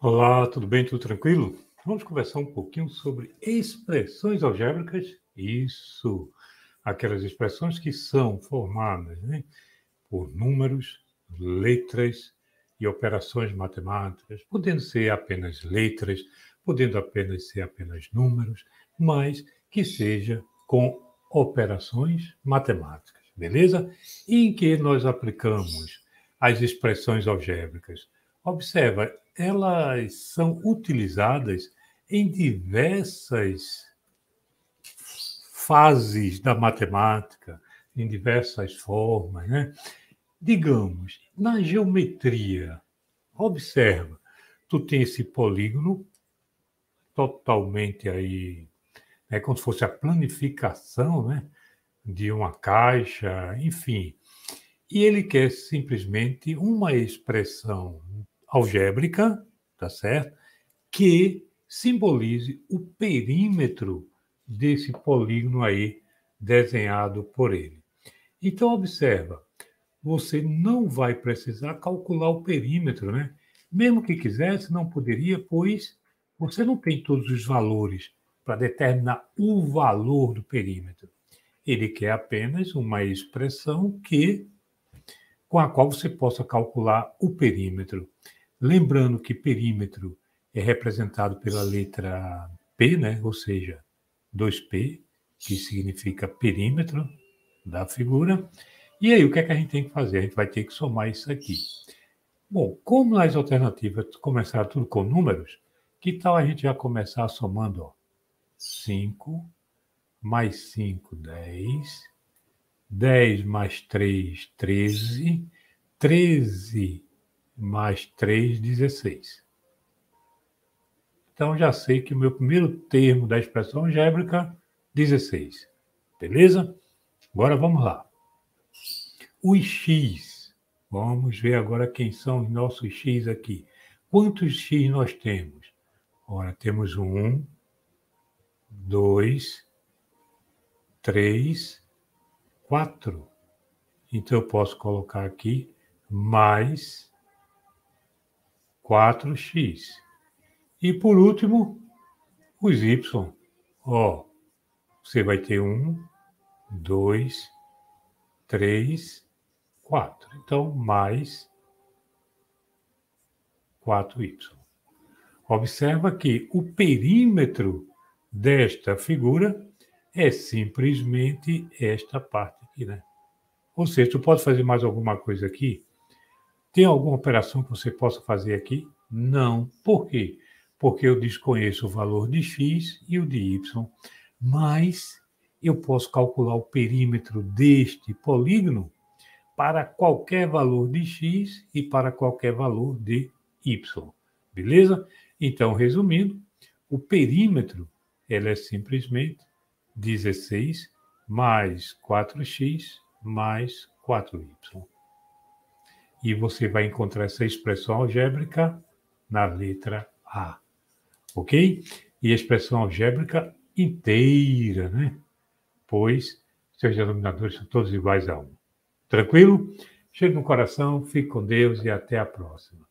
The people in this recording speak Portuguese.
Olá, tudo bem? Tudo tranquilo? Vamos conversar um pouquinho sobre expressões algébricas. Isso, aquelas expressões que são formadas né, por números, letras e operações matemáticas, podendo ser apenas letras, podendo apenas ser apenas números, mas que seja com operações matemáticas, beleza? Em que nós aplicamos as expressões algébricas. Observa, elas são utilizadas em diversas fases da matemática, em diversas formas. Né? Digamos, na geometria, observa, tu tem esse polígono totalmente aí, é né, como se fosse a planificação né, de uma caixa, enfim. E ele quer simplesmente uma expressão algébrica, tá certo? Que simbolize o perímetro desse polígono aí desenhado por ele. Então observa, você não vai precisar calcular o perímetro, né? Mesmo que quisesse, não poderia, pois você não tem todos os valores para determinar o valor do perímetro. Ele quer apenas uma expressão que com a qual você possa calcular o perímetro. Lembrando que perímetro é representado pela letra P, né? ou seja, 2P, que significa perímetro da figura. E aí, o que é que a gente tem que fazer? A gente vai ter que somar isso aqui. Bom, como as alternativas começaram tudo com números, que tal a gente já começar somando 5 mais 5, 10, 10 mais 3, 13, 13 mais 3, 16. Então já sei que o meu primeiro termo da expressão algébrica, 16. Beleza? Agora vamos lá. Os x. Vamos ver agora quem são os nossos x aqui. Quantos x nós temos? Ora, temos 1, 2, 3, 4. Então eu posso colocar aqui mais 4x. E por último, os y. Ó, você vai ter 1, 2, 3, 4. Então, mais 4y. Observa que o perímetro desta figura é simplesmente esta parte aqui, né? Ou seja, tu pode fazer mais alguma coisa aqui tem alguma operação que você possa fazer aqui? Não. Por quê? Porque eu desconheço o valor de X e o de Y, mas eu posso calcular o perímetro deste polígono para qualquer valor de X e para qualquer valor de Y. Beleza? Então, resumindo, o perímetro é simplesmente 16 mais 4x mais 4y e você vai encontrar essa expressão algébrica na letra A. Ok? E a expressão algébrica inteira, né? Pois seus denominadores são todos iguais a 1. Tranquilo? cheio no coração, fique com Deus e até a próxima.